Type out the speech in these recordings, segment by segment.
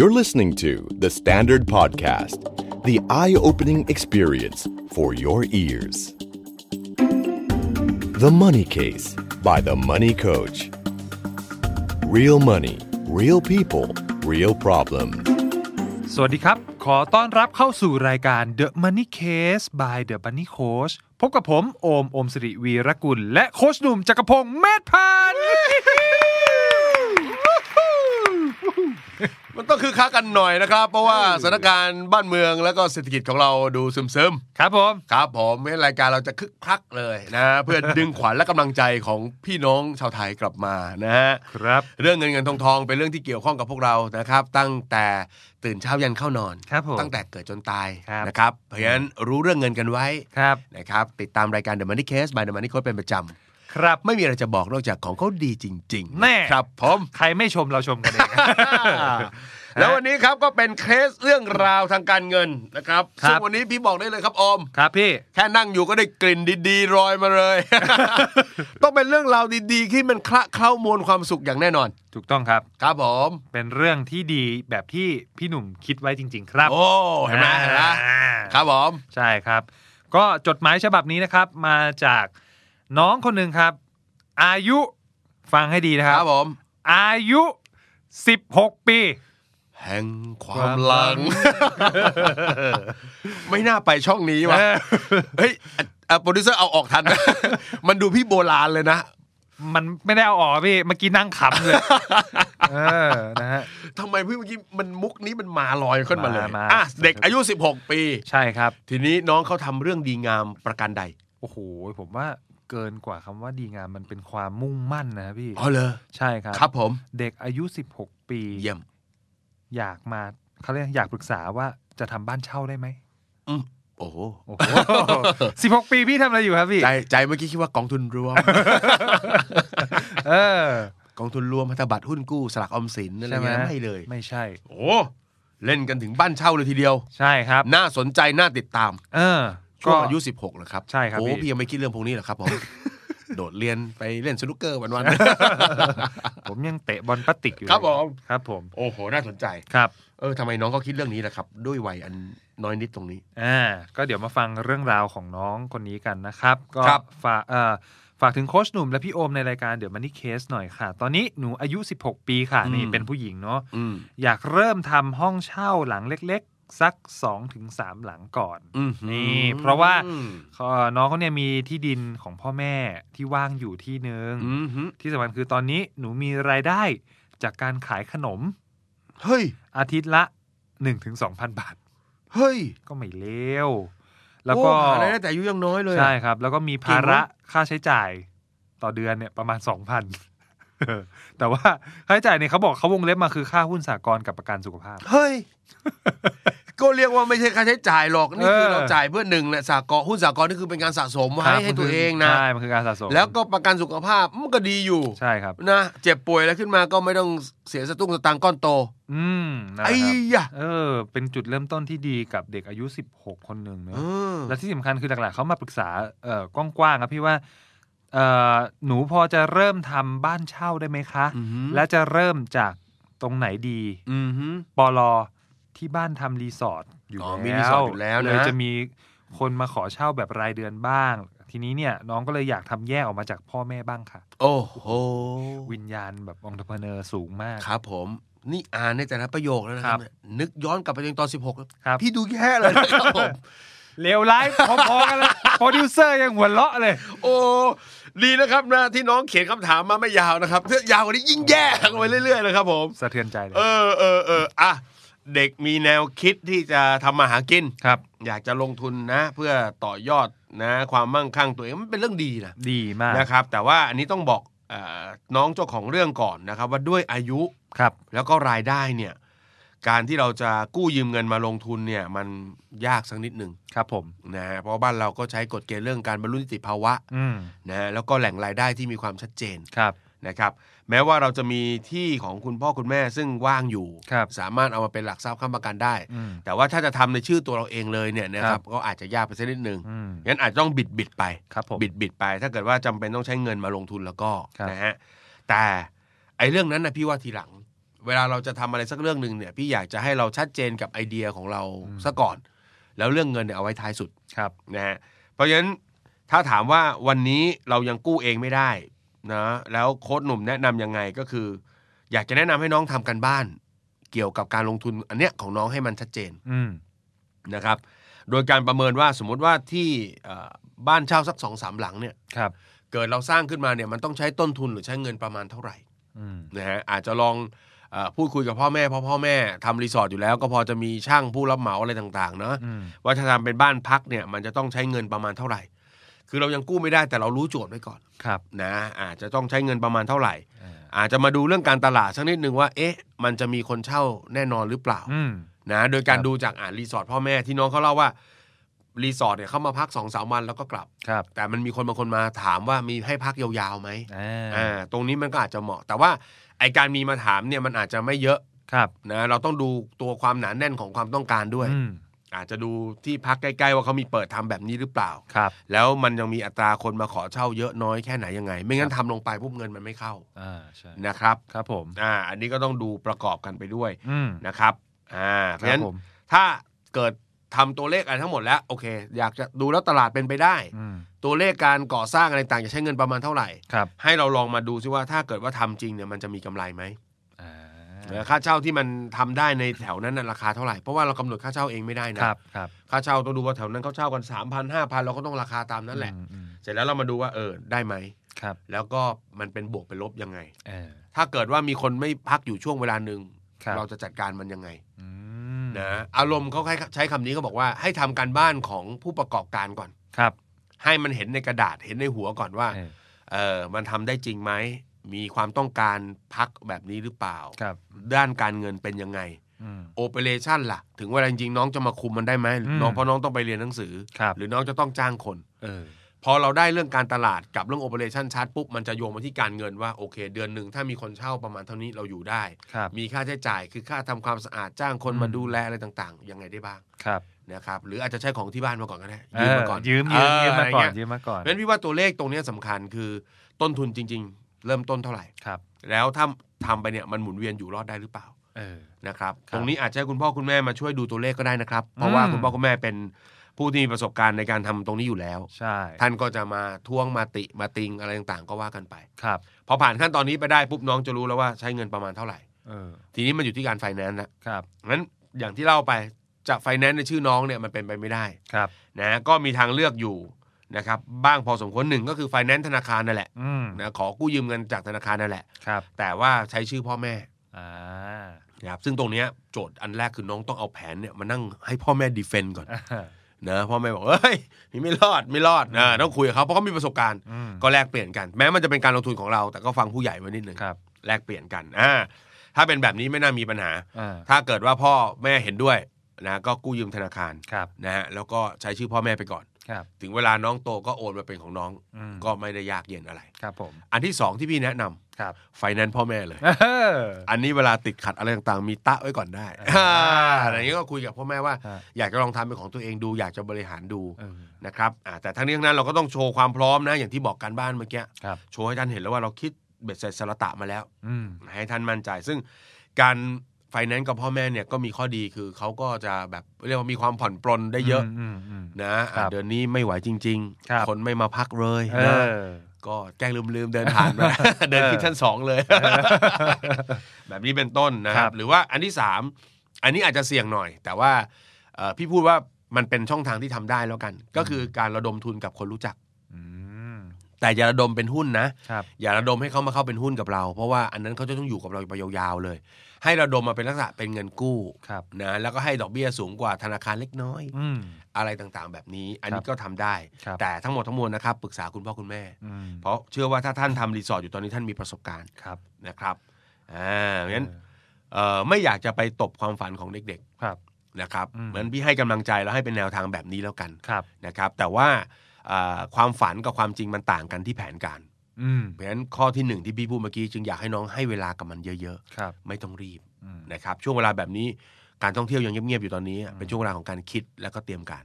You're listening to The Standard Podcast, the eye opening experience for your ears. The Money Case by The Money Coach. Real money, real people, real problems. สวัสดีครับ ขอต้อนรับเข้าสู่รายการ The Money Case by The Money Coach พบกับผมโอมโอมสิริวีรกุลมันต้องคือค้ากันหน่อยนะครับ เพราะว่าสถานการณ์บ้านเมืองแล้วก็เศรษฐกิจของเราดูซึมๆครับผมครับผมให้รายการเราจะคึกคักเลยนะเพื่อดึงขวัญและกำลังใจของพี่น้องชาวไทยกลับมานะฮะครับเรื่องเงินเงินทองทองเป็นเรื่องที่เกี่ยวข้องกับพวกเรานะครับ ตั้งแต่ตื่นเช้ายันเข้านอนครับตั้งแต่เกิดจนตายนะครับเพราะฉะนั้นรู้เรื่องเงินกันไว้นะครับติดตามรายการ The Money Case by The Money Code เป็นประจำครับไม่มีอะไรจะบอกนอกจากของเขาดีจริงๆแน่ครับผมใครไม่ชมเราชมกันเองแล้ววันนี้ครับก็เป็นเคสเรื่องราวทางการเงินนะครับซึ่งวันนี้พี่บอกได้เลยครับอมครับพี่แค่นั่งอยู่ก็ได้กลิ่นดีๆรอยมาเลย ต้องเป็นเรื่องราวดีๆ ที่มันคละเคล้ามวลความสุขอย่างแน่นอน ถูกต้องครับครับผมเป็นเรื่องที่ดีแบบที่พี่หนุ่มคิดไว้จริง ๆ ครับ โอ้เห็นไหมเห็นไหมครับผมใช่ครับ ก็จดหมายฉบับนี้นะครับ มาจากน้องคนหนึ่งครับ อายุฟังให้ดีนะครับครับผม อายุ16ปีแห่งความหลัง ไม่น่าไปช่องนี้ว่ะเฮ้ยโปรดิวเซอร์เอาออกทันมันดูพี่โบราณเลยนะมันไม่ได้เอาออกพี่เมื่อกี้นั่งขำเลยเออนะฮะทำไมพี่เมื่อกี้มันมุกนี้มันมาลอยขึ้นมาเลยอ่ะเด็กอายุ16ปี ใช่ครับ ทีนี้น้องเขาทำเรื่องดีงามประการใดโอ้โหผมว่าเกินกว่าคำว่าดีงามมันเป็นความมุ่งมั่นนะพี่อ๋อเลยใช่ครับ ครับ ผม เด็กอายุ 16 ปีเยี่ยมอยากมาเขาเรียกอยากปรึกษาว่าจะทำบ้านเช่าได้ไหมอืมโอ้โหสิบหกปีพี่ทำอะไรอยู่ครับพี่ใจใจเมื่อกี้คิดว่า กองทุนรวมเออกองทุนรวมพัฒบัตรหุ้นกู้สลักออมสินอะไรเงี้ยไม่เลย ไม่ใช่ โอ้ เล่นกันถึงบ้านเช่าเลยทีเดียวใช่ครับ น่าสนใจน่าติดตาม เออช่วงอายุสิบหกเหรอครับใช่ครับโอ้พี่ยังไม่คิดเรื่องพวกนี้เหรอครับผมโดดเรียนไปเล่นสนุกเกอร์วันๆผมยังเตะบอลพลาสติกอยู่ครับผมครับ ผมโอ้โหน่าสนใจครับ เออทำไมน้องเขาคิดเรื่องนี้ล่ะครับ ด้วยวัยอันน้อยนิดตรงนี้อ่าก็เดี๋ยวมาฟังเรื่องราวของน้องคนนี้กันนะครับ ก็ฝากเอ่อฝากถึงโค้ชหนุ่มและพี่โอมในรายการเดี๋ยวมานนี่เคสหน่อยค่ะ ตอนนี้หนูอายุ 16 ปีค่ะ นี่เป็นผู้หญิงเนาะอยากเริ่มทำห้องเช่าหลังเล็กสัก2อถึงสหลังก่อนนี่ เพราะว่าน้องเขาเนี่ยมีที่ดินของพ่อแม่ที่ว่างอยู่ที่หนึ่งที่สำคัญคือตอนนี้หนูมีรายได้ จากการขายขนมเฮ้ย อาทิตย์ละ1นถึงสองพันบาท เฮ้ย ก็ไม่เลวแล้วก็ราได้แต่อายุยังน้อยเลยใช่ครับ แล้วก็มีภาระค่าใช้จ่ายต่อเดือนเนี่ยประมาณสองพันแต่ว่าค่าใช้จ่ายเนี่ยเขาบอกเขาวงเล็บมาคือค่าหุ้นสากลกับประกันสุขภาพ เฮ้ยก็เรียกว่าไม่ใช่ค่าใช้จ่ายหรอกนี่คือเราจ่ายเพื่อหนึ่งแหละสากลหุ้นสากลนี่คือเป็นการสะสมไว้ให้ตัวเองนะใช่มันคือการสะสม แล้วก็ประกันสุขภาพมันก็ดีอยู่ใช่ครับนะ เจ็บป่วยแล้วขึ้นมาก็ไม่ต้องเสียสตุ้งสตางค์ก้อนโต อืมไอ้ยะเออ เป็นจุดเริ่มต้นที่ดีกับเด็กอายุ16คนหนึ่งเนอะและที่สำคัญคือหลักๆเขามาปรึกษาเอ่อกว้างๆครับพี่ว่าหนูพอจะเริ่มทำบ้านเช่าได้ไหมคะ และจะเริ่มจากตรงไหนดีปลอที่บ้านทำรีสอร์ทอยู่แล้วเลยจะมีคนมาขอเช่าแบบรายเดือนบ้าง ทีนี้เนี่ยน้องก็เลยอยากทำแยกออกมาจากพ่อแม่บ้างค่ะ โอ้โห วิญญาณแบบองค์ทพเนอ์สูงมาก ครับผม นี่อ่านในแต่ละประโยคแล้วนะครับนึกย้อนกลับไปตอนสิบหกพี่ดูแย่เลยครับผมเลวร้ายพอๆกันเลยโปรดิวเซอร์ยังหัวเราะเลย โอ้ดีนะครับนะที่น้องเขียนคำถามมาไม่ยาวนะครับเพื่อยาวกว่านี้ยิ่งแย่ลงไปเรื่อยๆ นะครับผมสะเทือนใจเลยเออเออเอออ่ะเด็กมีแนวคิดที่จะทำมาหากินครับ อยากจะลงทุนนะ เพื่อต่อยอดนะความมั่งคั่งตัวเองมันเป็นเรื่องดีนะดีมากนะครับแต่ว่าอันนี้ต้องบอกน้องเจ้าของเรื่องก่อนนะครับ ว่าด้วยอายุครับแล้วก็รายได้เนี่ยการที่เราจะกู้ยืมเงินมาลงทุนเนี่ย มันยากสักนิดหนึ่งครับผมนะฮะเพราะบ้านเราก็ใช้กฎเกณฑ์เรื่องการบรรลุนิติภาวะนะแล้วก็แหล่งรายได้ที่มีความชัดเจนครับนะครับ แม้ว่าเราจะมีที่ของคุณพ่อคุณแม่ซึ่งว่างอยู่ สามารถเอามาเป็นหลักทรัพย์ค้ำประกันได้แต่ว่าถ้าจะทำในชื่อตัวเราเองเลยเนี่ยนะครับก็อาจจะยากไปสักนิดนึงงั้นอาจต้องบิดบิดไปบิดบิดไป ถ้าเกิดว่าจำเป็นต้องใช้เงินมาลงทุนแล้วก็นะฮะแต่ไอ้เรื่องนั้นนะพี่ว่าทีหลังเวลาเราจะทำอะไรสักเรื่องหนึ่งเนี่ยพี่อยากจะให้เราชัดเจนกับไอเดียของเราซะก่อน แล้วเรื่องเงินเนี่ยเอาไว้ท้ายสุดครับนะฮะเพราะฉะนั้นถ้าถามว่าวันนี้เรายังกู้เองไม่ได้นะแล้วโค้ดหนุ่มแนะนํำยังไงก็คือ อยากจะแนะนำให้น้องทำกันบ้านเกี่ยวกับการลงทุนอันเนี้ยของน้องให้มันชัดเจนนะครับ โดยการประเมินว่าสมมติว่าที่บ้านเช่าสักสองสามหลังเนี่ยครับเกิดเราสร้างขึ้นมาเนี่ยมันต้องใช้ต้นทุนหรือใช้เงินประมาณเท่าไหร่นะฮะอาจจะลองพูดคุยกับพ่อแม่เพราะพ่อแม่ ทำรีสอร์ทอยู่แล้วก็พอจะมีช่างผู้รับเหมาอะไรต่างๆเนาะว่าถ้าทำเป็นบ้านพักเนี่ย มันจะต้องใช้เงินประมาณเท่าไหร่ คือเรายังกู้ไม่ได้แต่เรารู้โจทย์ไว้ก่อนครับ นะอาจจะต้องใช้เงินประมาณเท่าไหร่อาจจะมาดูเรื่องการตลาดสักนิดนึงว่าเอ๊ะ มันจะมีคนเช่าแน่นอนหรือเปล่านะโดยการดูจากอ่านรีสอร์ทพ่อแม่ที่น้องเขาเล่าว่ารีสอร์ทเนี่ยเข้ามาพักสองสามวันแล้วก็กลับครับ แต่มันมีคนบางคนมาถามว่ามีให้พักยาวๆไหมอ่าตรงนี้มันก็อาจจะเหมาะ แต่ว่าไอการมีมาถามเนี่ยมันอาจจะไม่เยอะครับนะเราต้องดูตัวความหนาแน่นของความต้องการด้วยอาจจะดูที่พักใกล้ ๆ ว่าเขามีเปิดทำแบบนี้หรือเปล่าครับ แล้วมันยังมีอัตราคนมาขอเช่าเยอะน้อยแค่ไหนยังไง ไม่งั้นทำลงไปปุ๊บเงินมันไม่เข้าอ่าใช่นะครับ ครับผมอ่าอันนี้ก็ต้องดูประกอบกันไปด้วยนะครับอ่าเพราะฉะนั้นถ้าเกิดทำตัวเลขอะไรทั้งหมดแล้วโอเคอยากจะดูแล้วตลาดเป็นไปได้ ตัวเลขการก่อสร้างอะไรต่างจะใช้เงินประมาณเท่าไหร่ครับ ให้เราลองมาดูซิว่าถ้าเกิดว่าทำจริงเนี่ยมันจะมีกำไรไหมค่าเช่าที่มันทำได้ในแถวนั้นราคาเท่าไหร่เพราะว่าเรากำหนดค่าเช่าเองไม่ได้นะครับค่าเช่าต้องดูว่าแถวนั้นเขาเช่ากันสามพันห้าพันเราก็ต้องราคาตามนั้นแหละ เสร็จแล้วเรามาดูว่าเออได้ไหมครับ แล้วก็มันเป็นบวกเป็นลบยังไงถ้าเกิดว่ามีคนไม่พักอยู่ช่วงเวลาหนึ่งเราจะจัดการมันยังไงนะอารมณ์เขาใช้คำนี้ก็บอกว่าให้ทำการบ้านของผู้ประกอบการก่อนครับ ให้มันเห็นในกระดาษเห็นในหัวก่อนว่า เออมันทำได้จริงไหมมีความต้องการพักแบบนี้หรือเปล่าครับ ด้านการเงินเป็นยังไงโอเปเรชันล่ะถึงเวลาจริงๆน้องจะมาคุมมันได้ไหมน้องเพราะน้องต้องไปเรียนหนังสือรหรือน้องจะต้องจ้างคนเอพอเราได้เรื่องการตลาดกับเรื่องโอเปอเรชันชาร์ตปุ๊บ มันจะโยงมาที่การเงินว่า โอเคเดือนหนึ่งถ้ามีคนเช่าประมาณเท่านี้เราอยู่ได้ มีค่าใช้จ่ายคือค่าทำความสะอาดจ้างคนมาดูแลอะไรต่างๆ ยังไงได้บ้าง ครับนะครับ หรืออาจจะใช้ของที่บ้านมาก่อนก็ได้ยืมมาก่อนยืมยืมยืมมาก่อนยืมมาก่อนเป็นพี่ว่าตัวเลขตรงนี้สำคัญคือต้นทุนจริงๆ เริ่มต้นเท่าไหร่ครับ แล้วถ้าทำไปเนี่ยมันหมุนเวียนอยู่รอดได้หรือเปล่านะครับตรงนี้อาจจะให้คุณพ่อคุณแม่มาช่วยดูตัวเลขก็ได้นะครับเพราะว่าคุณพ่อคุณแม่เป็นผู้ที่มีประสบการณ์ในการทำตรงนี้อยู่แล้ว ใช่ ท่านก็จะมาท่วงมาติมาติงอะไรต่างๆ ก็ว่ากันไป ครับ พอผ่านขั้นตอนนี้ไปได้ปุ๊บน้องจะรู้แล้วว่าใช้เงินประมาณเท่าไหร่ทีนี้มันอยู่ที่การไฟแนนซ์นะครับงั้นอย่างที่เล่าไปจะไฟแนนซ์ในชื่อน้องเนี่ยมันเป็นไปไม่ได้ ครับ นะ ก็มีทางเลือกอยู่นะครับ บ้างพอสมควรหนึ่งก็คือไฟแนนซ์ธนาคารนั่นแหละนะขอกู้ยืมเงินจากธนาคารนั่นแหละ ครับ แต่ว่าใช้ชื่อพ่อแม่นะครับ ซึ่งตรงนี้โจทย์อันแรกคือน้องต้องเอาแผนเนี่ยมานั่งให้พ่อแม่ดีเฟนต์ก่อนนะพ่อแม่บอกเอ้ยไม่รอดไม่รอดนะต้องคุยกับเขาเพราะเขามีประสบการณ์ ก็แลกเปลี่ยนกัน แม้มันจะเป็นการลงทุนของเรา แต่ก็ฟังผู้ใหญ่ไว้นิดนึงแลกเปลี่ยนกันอ่าถ้าเป็นแบบนี้ไม่น่ามีปัญหา ถ้าเกิดว่าพ่อแม่เห็นด้วยนะก็กู้ยืมธนาคารนะฮะแล้วก็ใช้ชื่อพ่อแม่ไปก่อนถึงเวลาน้องโตก็โอนมาเป็นของน้องก็ไม่ได้ยากเย็นอะไรครับผมอันที่สองที่พี่แนะนำครับไฟแนนซ์พ่อแม่เลยอันนี้เวลาติดขัดอะไรต่างๆมีตะไว้ก่อนได้อะไรนี้ก็คุยกับพ่อแม่ว่า อยากจะลองทำเป็นของตัวเองดูอยากจะบริหารดูนะครับแต่ทั้งนี้ทั้งนั้นเราก็ต้องโชว์ความพร้อมนะอย่างที่บอกการบ้านเมื่อกี้ โชว์ให้ท่านเห็นแล้วว่าเราคิดเบ็ดเสร็จสระตะมาแล้วให้ท่านมั่นใจ ซึ่งการไฟแนนซ์กับพ่อแม่เนี่ยก็มีข้อดีคือเขาก็จะแบบเรียกว่ามีความผ่อนปลนได้เยอะนะเดือนนี้ไม่ไหวจริงๆคนไม่มาพักเลยก็แกล้งลืมมเดินผ่านมาเดินที่ชั้นสองเลย แบบนี้เป็นต้นนะครับ หรือว่าอันที่สามอันนี้อาจจะเสี่ยงหน่อย แต่ว่า พี่พูดว่ามันเป็นช่องทางที่ทำได้แล้วกัน ก็คือการระดมทุนกับคนรู้จักแต่อย่าระดมเป็นหุ้นนะ อย่าระดมให้เขามาเข้าเป็นหุ้นกับเรา เพราะว่าอันนั้นเขาจะต้องอยู่กับเราไปยาวๆเลย ให้ระดมมาเป็นลักษณะเป็นเงินกู้นะ แล้วก็ให้ดอกเบี้ยสูงกว่าธนาคารเล็กน้อยอะไรต่างๆแบบนี้ อันนี้ก็ทำได้ แต่ทั้งหมดทั้งมวลนะครับปรึกษาคุณพ่อคุณแม่เพราะเชื่อว่าถ้าท่านทำรีสอร์ทอยู่ตอนนี้ท่านมีประสบการณ์นะครับอ่าะนั้นไม่อยากจะไปตบความฝันของเด็กๆนะครับ เหมือนพี่ให้กำลังใจแล้วให้เป็นแนวทางแบบนี้แล้วกันนะครับ แต่ว่าความฝันกับความจริงมันต่างกันที่แผนการเพราะฉะนั้นข้อที่หนึ่งที่พี่พูดเมื่อกี้จึงอยากให้น้องให้เวลากับมันเยอะๆ ไม่ต้องรีบนะครับช่วงเวลาแบบนี้การท่องเที่ยวยังเงียบๆอยู่ตอนนี้ เป็นช่วงเวลาของการคิดแล้วก็เตรียมการ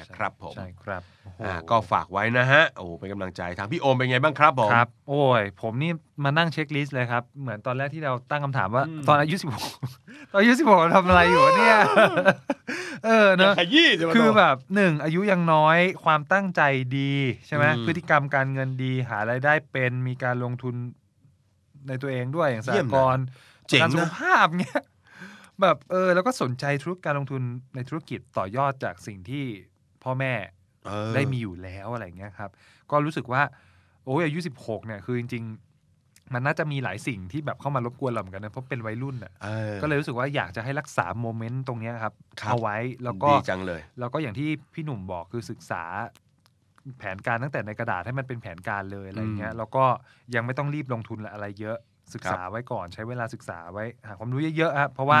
นะครับผมใช่ครับก็ฝากไว้นะฮะโอ้เป็นกำลังใจทางพี่โอมเป็นไงบ้างครับผมครับ โอ้ยผมนี่มานั่งเช็คลิสต์เลยครับ เหมือนตอนแรกที่เราตั้งคำถามว่าตอนอายุสิบหกตอนอายุสิบหกทำอะไรอยู่เนี่ยเออเนอะขยี้คือแบบ หนึ่ง อายุยังน้อยความตั้งใจดี ใช่ไหมพฤติกรรมการเงินดีหารายได้เป็นมีการลงทุนในตัวเองด้วยอย่างสหกรณ์การสุขภาพเนี้ยแบบเออแล้วก็สนใจธุรการลงทุนในธุรกิจต่อยอดจากสิ่งที่พ่อแม่ได้มีอยู่แล้วอะไรเงี้ยครับ ก็รู้สึกว่า โอ้ยอายุสิบหกเนี่ย คือจริงๆมันน่าจะมีหลายสิ่งที่แบบเข้ามารบกวนเราเหมือนกันนะเพราะเป็นวัยรุ่นอ่ะก็เลยรู้สึกว่าอยากจะให้รักษาโมเมนต์ตรงนี้ครับ เอาไว้แล้วก็ดีจังเลย แล้วก็อย่างที่พี่หนุ่มบอกคือศึกษาแผนการตั้งแต่ในกระดาษให้มันเป็นแผนการเลยอะไรเงี้ยแล้วก็ยังไม่ต้องรีบลงทุนอะไรเยอะศึกษาไว้ก่อนใช้เวลาศึกษาไว้หาความรู้เยอะๆครับเพราะว่า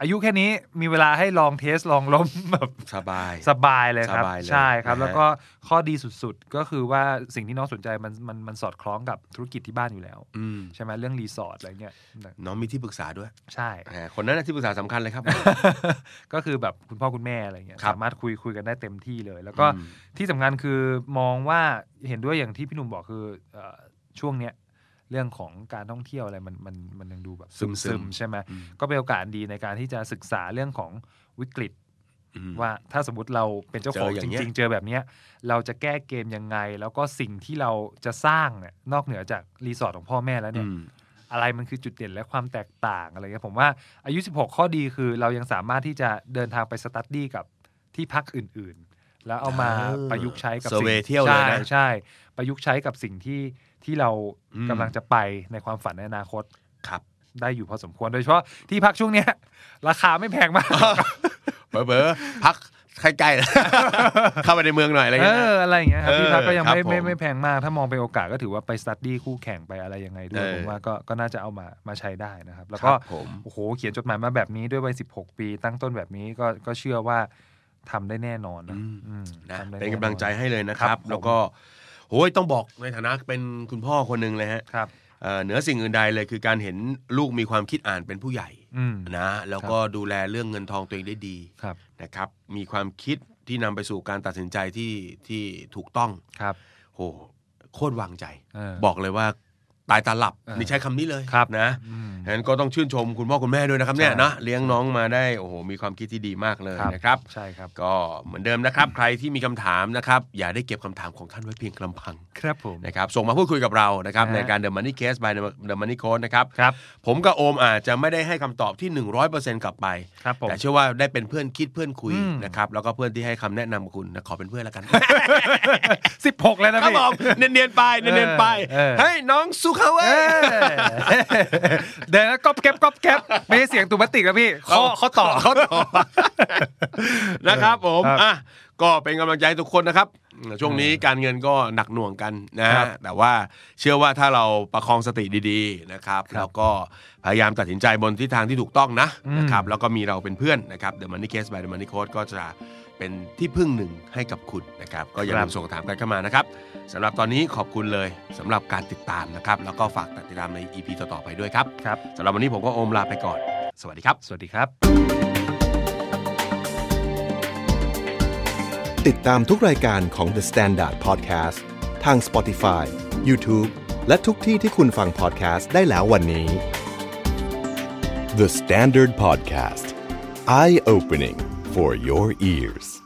อายุแค่นี้มีเวลาให้ลองเทสลองล้มแบบสบาย สบายเลยครับใช่ครับ แล้วก็ข้อดีสุดๆก็คือว่าสิ่งที่น้องสนใจมันมันมันสอดคล้องกับธุรกิจที่บ้านอยู่แล้วใช่ไหมเรื่องรีสอร์ทอะไรเงี้ยน้องมีที่ปรึกษาด้วยใช่คนนั้นที่ปรึกษาสำคัญเลยครับ ก็คือแบบคุณพ่อคุณแม่อะไรเงี้ยสามารถคุยคุยกันได้เต็มที่เลย แล้วก็ที่สำคัญคือมองว่าเห็นด้วยอย่างที่พี่หนุ่มบอกคือช่วงเนี้ยเรื่องของการท่องเที่ยวอะไรมันมันมันยังดูแบบซึมซึมใช่ไหมก็เป็นโอกาสดีในการที่จะศึกษาเรื่องของวิกฤตว่าถ้าสมมติเราเป็นเจ้าของจริง ๆ เจอแบบเนี้ยเราจะแก้เกมยังไง แล้วก็สิ่งที่เราจะสร้างเนี่ยนอกเหนือจากรีสอร์ทของพ่อแม่แล้วเนี่ยอะไรมันคือจุดเด่นและความแตกต่างอะไรเงี้ยผมว่าอายุ 16 ข้อดีคือเรายังสามารถที่จะเดินทางไปสตัดดี้กับที่พักอื่นๆแล้วเอามาประยุกต์ใช้กับสิ่งใช่ใช่ประยุกต์ใช้กับสิ่งที่ที่เรากำลังจะไปในความฝันในอนาคตครับ ได้อยู่พอสมควรโดยเฉพาะที่พักช่วงเนี้ย ราคาไม่แพงมากเบอเบอพักใกล้ๆ เข้ามาในเมืองหน่อยอะไรเงี้ยเอออะไรเงี้ยครับที่พักก็ยังไม่ไม่ไม่แพงมาก ถ้ามองเป็นโอกาส ก็ถือว่าไปสตัดดี้คู่แข่งไปอะไรยังไงด้วยผมว่าก็ก็น่าจะเอามามาใช้ได้นะครับ แล้วก็โอ้โหเขียนจดหมายมาแบบนี้ด้วยวัยสิบหกปี ตั้งต้นแบบนี้ก็ก็เชื่อว่าทำได้แน่นอนนะเป็นกำลังใจให้เลยนะครับ แล้วก็โอ้ยต้องบอกในฐานะเป็นคุณพ่อคนหนึ่งเลยฮะครับเหนือสิ่งอื่นใดเลยคือการเห็นลูกมีความคิดอ่านเป็นผู้ใหญ่นะแล้วก็ดูแลเรื่องเงินทองตัวเองได้ดีนะครับ มีความคิดที่นำไปสู่การตัดสินใจที่ที่ถูกต้องครับโห โคตรวางใจบอกเลยว่าตายตาหลับนี่ใช้คำนี้เลยครับนะเหนั้นก็ต้องชื่นชมคุณพ่อคุณแม่ด้วยนะครับเนี่ยนะเลี้ยงน้องมาได้โอ้โหมีความคิดที่ดีมากเลยนะครับใช่ครับก็เหมือนเดิมนะครับใครที่มีคำถามนะครับอย่าได้เก็บคำถามของท่านไว้เพียงลำพังครับผมนะครับส่งมาพูดคุยกับเรานะครับในการเดอะมันนี่เคสบายเดอะมันนี่โค้ดนะครับครับผมกับโอมอาจจะไม่ได้ให้คำตอบที่ 100%กลับไปแต่เชื่อว่าได้เป็นเพื่อนคิดเพื่อนคุยนะครับแล้วก็เพื่อนที่ให้คำแนะนำคุณขอเป็นเพื่อนแล้วกันสิบหกแล้วนะพี่ครับผมเนียนๆไปเนียนๆไปเฮ้น้องสุเขาเว้ยเดี๋ยวก๊อแก๊บก๊อแก๊บไม่ใช่เสียงตุมติกแล้วพี่เขาเขาต่อเขาต่อนะครับผมอ่ะก็เป็นกำลังใจทุกคนนะครับ ช่วงนี้การเงินก็หนักหน่วงกันนะแต่ว่าเชื่อว่าถ้าเราประคองสติดี ๆ นะครับแล้วก็พยายามตัดสินใจบนทิศทางที่ถูกต้องนะนะครับ แล้วก็มีเราเป็นเพื่อนนะครับเดอะมันนี่เคสบายเดอะมันนี่โค้ดก็จะเป็นที่พึ่งหนึ่งให้กับคุณนะครับก็อย่าลืมส่งคำถามกันเข้ามานะครับสำหรับตอนนี้ขอบคุณเลยสำหรับการติดตามนะครับแล้วก็ฝากติดตามใน EP ต่อๆไปด้วยครับครับสำหรับวันนี้ผมก็โอมลาไปก่อน สวัสดีครับสวัสดีครับ ติดตามทุกรายการของ The Standard Podcast ทาง Spotify YouTube และทุกที่ที่คุณฟัง podcast ได้แล้ววันนี้ The Standard Podcast Eye Opening for your ears.